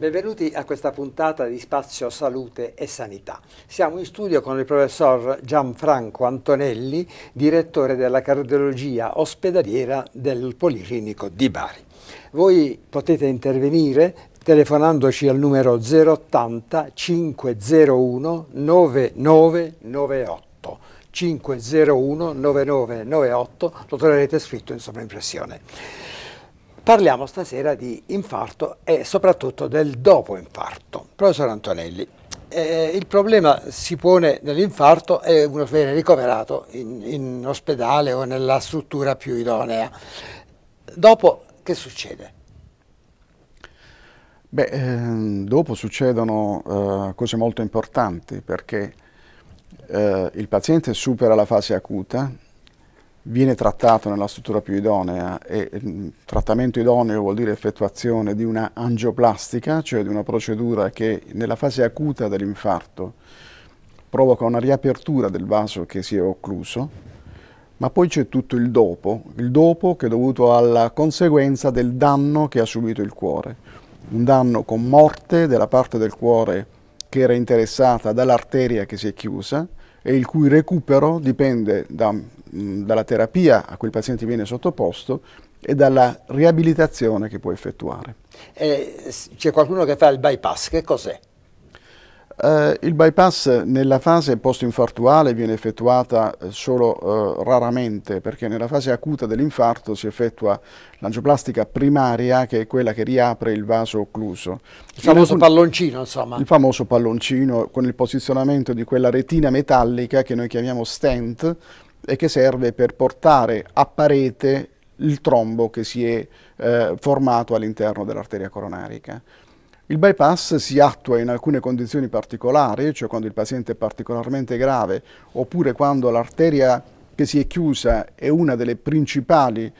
Benvenuti a questa puntata di Spazio Salute e Sanità. Siamo in studio con il professor Gianfranco Antonelli, direttore della cardiologia ospedaliera del Policlinico di Bari. Voi potete intervenire telefonandoci al numero 080 501 9998. 501 9998 lo troverete scritto in sovraimpressione. Parliamo stasera di infarto e soprattutto del dopo infarto. Professor Antonelli, eh, il problema si pone nell'infarto e uno viene ricoverato in, in, ospedale o nella struttura più idonea. Dopo che succede? Beh, ehm, dopo succedono eh, cose molto importanti perché eh, il paziente supera la fase acuta, viene trattato nella struttura più idonea e il mm, trattamento idoneo vuol dire effettuazione di una angioplastica, cioè di una procedura che nella fase acuta dell'infarto provoca una riapertura del vaso che si è occluso, ma poi c'è tutto il dopo, il dopo che è dovuto alla conseguenza del danno che ha subito il cuore, un danno con morte della parte del cuore che era interessata dall'arteria che si è chiusa e il cui recupero dipende da dalla terapia a cui il paziente viene sottoposto e dalla riabilitazione che può effettuare. Eh, c'è qualcuno che fa il bypass, che cos'è? Eh, il bypass nella fase post-infartuale viene effettuata eh, solo eh, raramente perché nella fase acuta dell'infarto si effettua l'angioplastica primaria che è quella che riapre il vaso occluso. Il famoso in palloncino insomma. Il famoso palloncino con il posizionamento di quella retina metallica che noi chiamiamo stent e che serve per portare a parete il trombo che si è eh, formato all'interno dell'arteria coronarica. Il bypass si attua in alcune condizioni particolari, cioè quando il paziente è particolarmente grave, oppure quando l'arteria che si è chiusa è una delle principali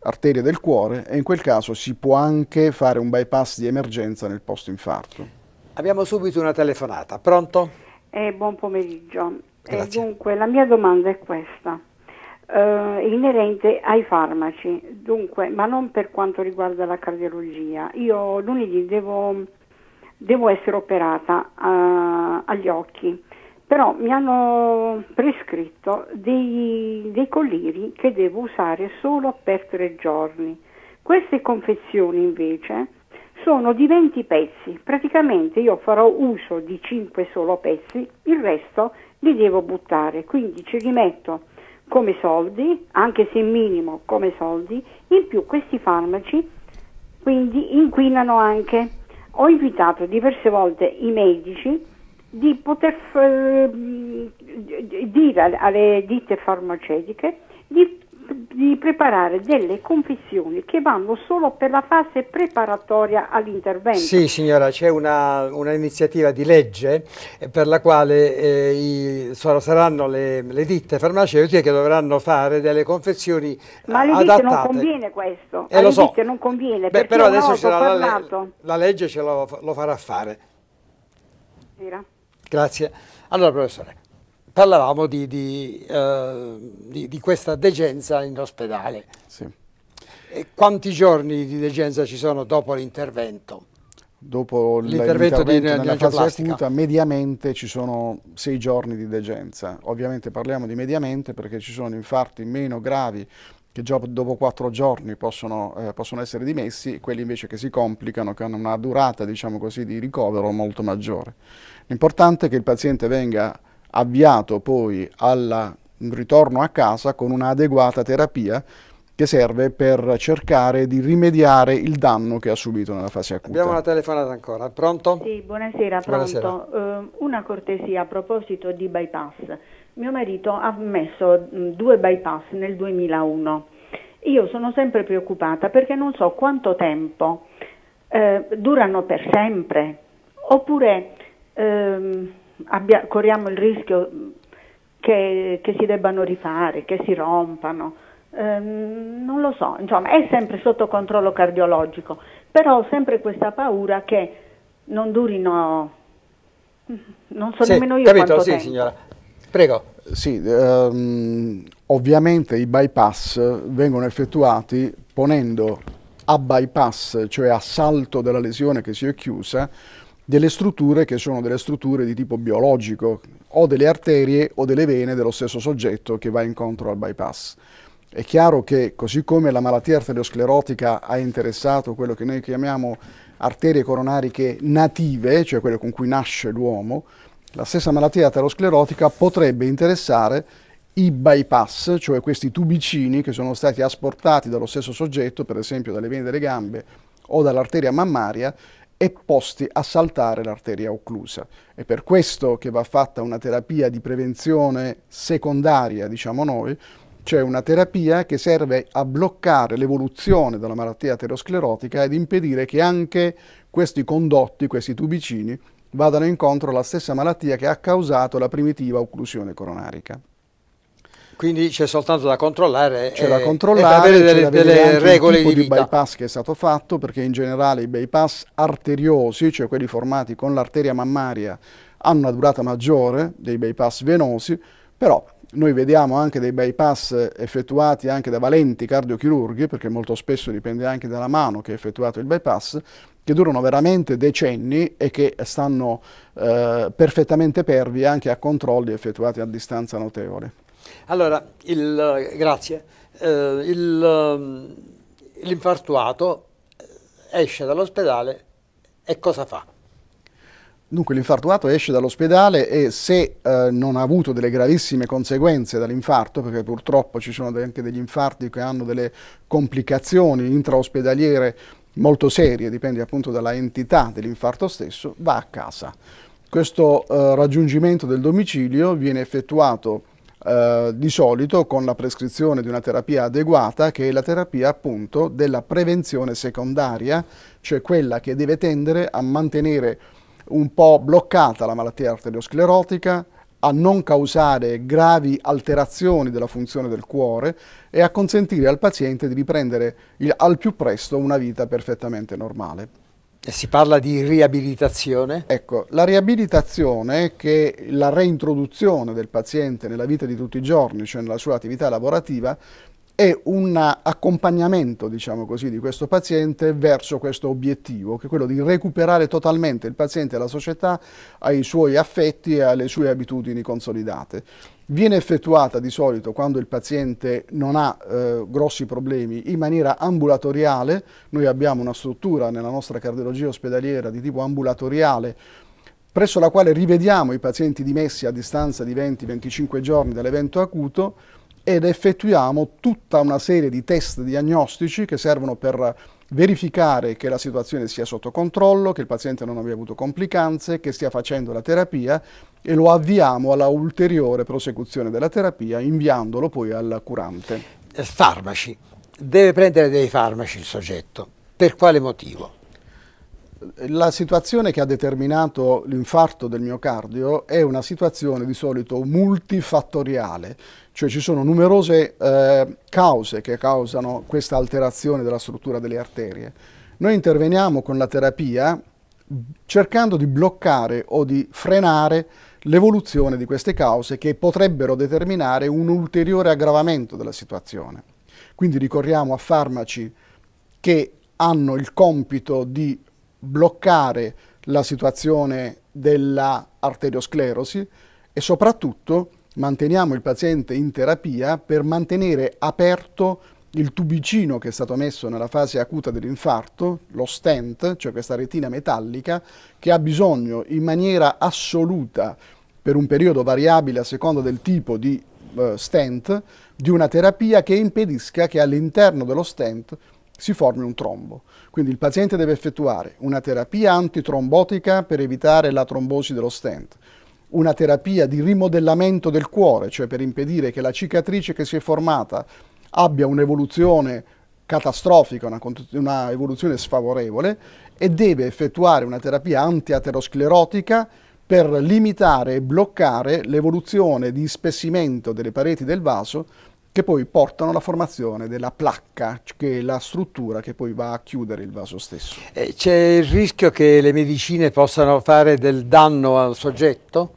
arterie del cuore e in quel caso si può anche fare un bypass di emergenza nel post infarto. Abbiamo subito una telefonata, pronto? Eh, buon pomeriggio, eh, Grazie. dunque, la mia domanda è questa. Uh, inerente ai farmaci, dunque, ma non per quanto riguarda la cardiologia. Io lunedì devo, devo essere operata uh, agli occhi, però mi hanno prescritto dei, dei colliri che devo usare solo per tre giorni. Queste confezioni invece sono di 20 pezzi, praticamente io farò uso di 5 solo pezzi, il resto li devo buttare, quindi ci rimetto come soldi, anche se minimo come soldi, in più questi farmaci quindi inquinano anche. Ho invitato diverse volte i medici di poter f- eh, dire alle ditte farmaceutiche di di preparare delle confessioni che vanno solo per la fase preparatoria all'intervento. Sì signora, c'è un'iniziativa di legge eh, per la quale eh, i, saranno le, le, ditte farmaceutiche che dovranno fare delle confezioni eh, Ma alle adattate. ditte non conviene questo, eh, alle so. ditte non conviene Beh, però adesso ce la, la, legge ce lo, lo farà fare. Eh. Grazie. Allora professore parlavamo di, di, eh, di, di questa degenza in ospedale. Sì. quanti giorni di degenza ci sono dopo l'intervento? Dopo l'intervento, di, nella fase acuta, mediamente ci sono sei giorni di degenza. Ovviamente parliamo di mediamente perché ci sono infarti meno gravi che già dopo quattro giorni possono, eh, possono, essere dimessi, quelli invece che si complicano, che hanno una durata diciamo così, di ricovero molto maggiore. L'importante è che il paziente venga avviato poi al ritorno a casa con un'adeguata terapia che serve per cercare di rimediare il danno che ha subito nella fase acuta. Abbiamo la telefonata ancora, pronto? Sì, buonasera, pronto. Buonasera. Uh, una cortesia a proposito di bypass. Mio marito ha messo mm, due bypass nel 2001. Io sono sempre preoccupata perché non so quanto tempo uh, durano per sempre, oppure... Uh, abbia, corriamo il rischio mm, che, che, si debbano rifare, che si rompano. Ehm, non lo so, insomma, è sempre sotto controllo cardiologico, però ho sempre questa paura che non durino, mm, non so sì, nemmeno io capito, quanto sì, tempo. signora. Prego. Sì, ehm, ovviamente i bypass vengono effettuati ponendo a bypass, cioè a salto della lesione che si è chiusa, delle strutture che sono delle strutture di tipo biologico, o delle arterie o delle vene dello stesso soggetto che va incontro al bypass. È chiaro che così come la malattia arteriosclerotica ha interessato quello che noi chiamiamo arterie coronariche native, cioè quelle con cui nasce l'uomo, la stessa malattia aterosclerotica potrebbe interessare i bypass, cioè questi tubicini che sono stati asportati dallo stesso soggetto, per esempio dalle vene delle gambe o dall'arteria mammaria, e posti a saltare l'arteria occlusa. È per questo che va fatta una terapia di prevenzione secondaria, diciamo noi, cioè una terapia che serve a bloccare l'evoluzione della malattia aterosclerotica ed impedire che anche questi condotti, questi tubicini, vadano incontro alla stessa malattia che ha causato la primitiva occlusione coronarica. Quindi c'è soltanto da controllare, c'è e, da controllare e delle, delle regole di, di bypass che è stato fatto, perché in generale i bypass arteriosi, cioè quelli formati con l'arteria mammaria, hanno una durata maggiore dei bypass venosi, però noi vediamo anche dei bypass effettuati anche da valenti cardiochirurghi, perché molto spesso dipende anche dalla mano che ha effettuato il bypass, che durano veramente decenni e che stanno eh, perfettamente pervi anche a controlli effettuati a distanza notevole. Allora, il, grazie. Eh, ehm, l'infartuato esce dall'ospedale e cosa fa? Dunque l'infartuato esce dall'ospedale e se eh, non ha avuto delle gravissime conseguenze dall'infarto, perché purtroppo ci sono anche degli infarti che hanno delle complicazioni intraospedaliere molto serie, dipende appunto dalla entità dell'infarto stesso, va a casa. Questo eh, raggiungimento del domicilio viene effettuato eh, di solito con la prescrizione di una terapia adeguata che è la terapia appunto della prevenzione secondaria, cioè quella che deve tendere a mantenere un po' bloccata la malattia arteriosclerotica, a non causare gravi alterazioni della funzione del cuore e a consentire al paziente di riprendere il, al più presto una vita perfettamente normale. Eh, si parla di riabilitazione? Ecco, la riabilitazione che è la reintroduzione del paziente nella vita di tutti i giorni, cioè nella sua attività lavorativa, è un accompagnamento, diciamo così, di questo paziente verso questo obiettivo, che è quello di recuperare totalmente il paziente alla società, ai suoi affetti e alle sue abitudini consolidate viene effettuata di solito quando il paziente non ha eh, grossi problemi in maniera ambulatoriale, noi abbiamo una struttura nella nostra cardiologia ospedaliera di tipo ambulatoriale presso la quale rivediamo i pazienti dimessi a distanza di 20-25 giorni dall'evento acuto ed effettuiamo tutta una serie di test diagnostici che servono per verificare che la situazione sia sotto controllo, che il paziente non abbia avuto complicanze, che stia facendo la terapia e lo avviamo alla ulteriore prosecuzione della terapia inviandolo poi al curante. Eh, farmaci. Deve prendere dei farmaci il soggetto. Per quale motivo? La situazione che ha determinato l'infarto del miocardio è una situazione di solito multifattoriale, cioè ci sono numerose eh, cause che causano questa alterazione della struttura delle arterie. Noi interveniamo con la terapia cercando di bloccare o di frenare l'evoluzione di queste cause che potrebbero determinare un ulteriore aggravamento della situazione. Quindi ricorriamo a farmaci che hanno il compito di bloccare la situazione dell'arteriosclerosi e soprattutto manteniamo il paziente in terapia per mantenere aperto il tubicino che è stato messo nella fase acuta dell'infarto, lo stent, cioè questa retina metallica, che ha bisogno in maniera assoluta, per un periodo variabile a seconda del tipo di eh, stent, di una terapia che impedisca che all'interno dello stent si formi un trombo. Quindi il paziente deve effettuare una terapia antitrombotica per evitare la trombosi dello stent, una terapia di rimodellamento del cuore, cioè per impedire che la cicatrice che si è formata abbia un'evoluzione catastrofica, una, una evoluzione sfavorevole e deve effettuare una terapia antiaterosclerotica per limitare e bloccare l'evoluzione di spessimento delle pareti del vaso che poi portano alla formazione della placca, che è la struttura che poi va a chiudere il vaso stesso. Eh, c'è il rischio che le medicine possano fare del danno al soggetto?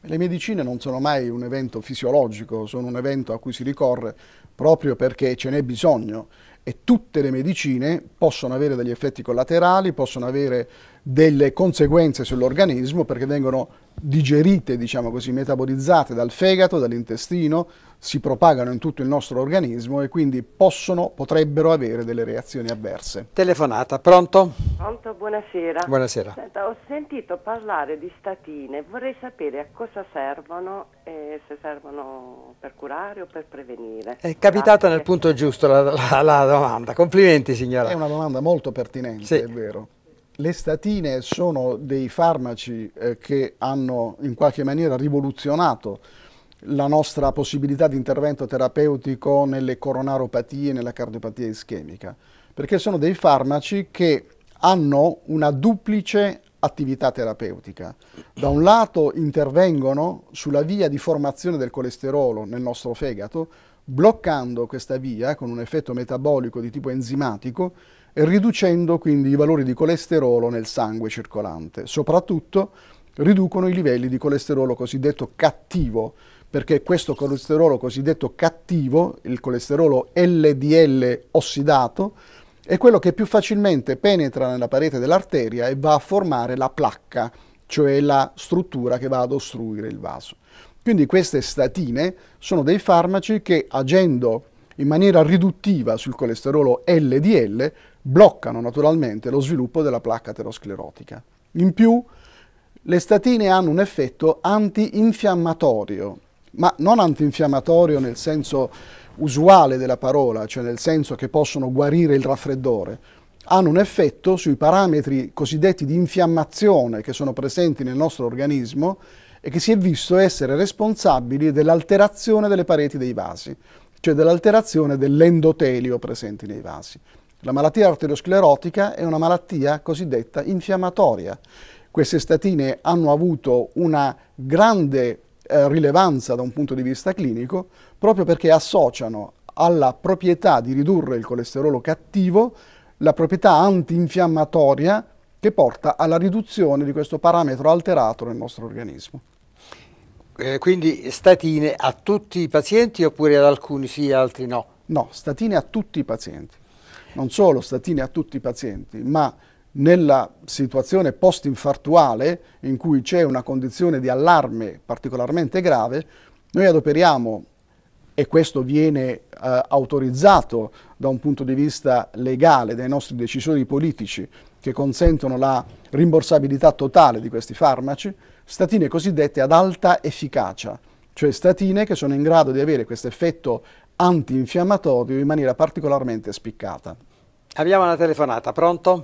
Le medicine non sono mai un evento fisiologico, sono un evento a cui si ricorre proprio perché ce n'è bisogno e tutte le medicine possono avere degli effetti collaterali, possono avere delle conseguenze sull'organismo perché vengono digerite, diciamo così, metabolizzate dal fegato, dall'intestino, si propagano in tutto il nostro organismo e quindi possono, potrebbero avere delle reazioni avverse. Telefonata, pronto? Pronto, buonasera. Buonasera. Senta, ho sentito parlare di statine, vorrei sapere a cosa servono e se servono per curare o per prevenire. È capitata nel punto giusto la, la, la domanda, complimenti signora. È una domanda molto pertinente, sì. è vero le statine sono dei farmaci eh, che hanno in qualche maniera rivoluzionato la nostra possibilità di intervento terapeutico nelle coronaropatie, e nella cardiopatia ischemica, perché sono dei farmaci che hanno una duplice attività terapeutica. Da un lato intervengono sulla via di formazione del colesterolo nel nostro fegato, bloccando questa via con un effetto metabolico di tipo enzimatico, e riducendo quindi i valori di colesterolo nel sangue circolante. Soprattutto riducono i livelli di colesterolo cosiddetto cattivo, perché questo colesterolo cosiddetto cattivo, il colesterolo LDL ossidato, è quello che più facilmente penetra nella parete dell'arteria e va a formare la placca, cioè la struttura che va ad ostruire il vaso. Quindi queste statine sono dei farmaci che agendo in maniera riduttiva sul colesterolo LDL bloccano naturalmente lo sviluppo della placca aterosclerotica. In più le statine hanno un effetto antinfiammatorio, ma non antinfiammatorio nel senso usuale della parola, cioè nel senso che possono guarire il raffreddore, hanno un effetto sui parametri cosiddetti di infiammazione che sono presenti nel nostro organismo e che si è visto essere responsabili dell'alterazione delle pareti dei vasi, cioè dell'alterazione dell'endotelio presente nei vasi. La malattia arteriosclerotica è una malattia cosiddetta infiammatoria. Queste statine hanno avuto una grande eh, rilevanza da un punto di vista clinico proprio perché associano alla proprietà di ridurre il colesterolo cattivo la proprietà antinfiammatoria che porta alla riduzione di questo parametro alterato nel nostro organismo. Eh, quindi statine a tutti i pazienti oppure ad alcuni sì e ad altri no? No, statine a tutti i pazienti. Non solo statine a tutti i pazienti, ma nella situazione post-infartuale in cui c'è una condizione di allarme particolarmente grave, noi adoperiamo, e questo viene eh, autorizzato da un punto di vista legale dai nostri decisori politici che consentono la rimborsabilità totale di questi farmaci, statine cosiddette ad alta efficacia, cioè statine che sono in grado di avere questo effetto antinfiammatorio in maniera particolarmente spiccata. Abbiamo una telefonata, pronto?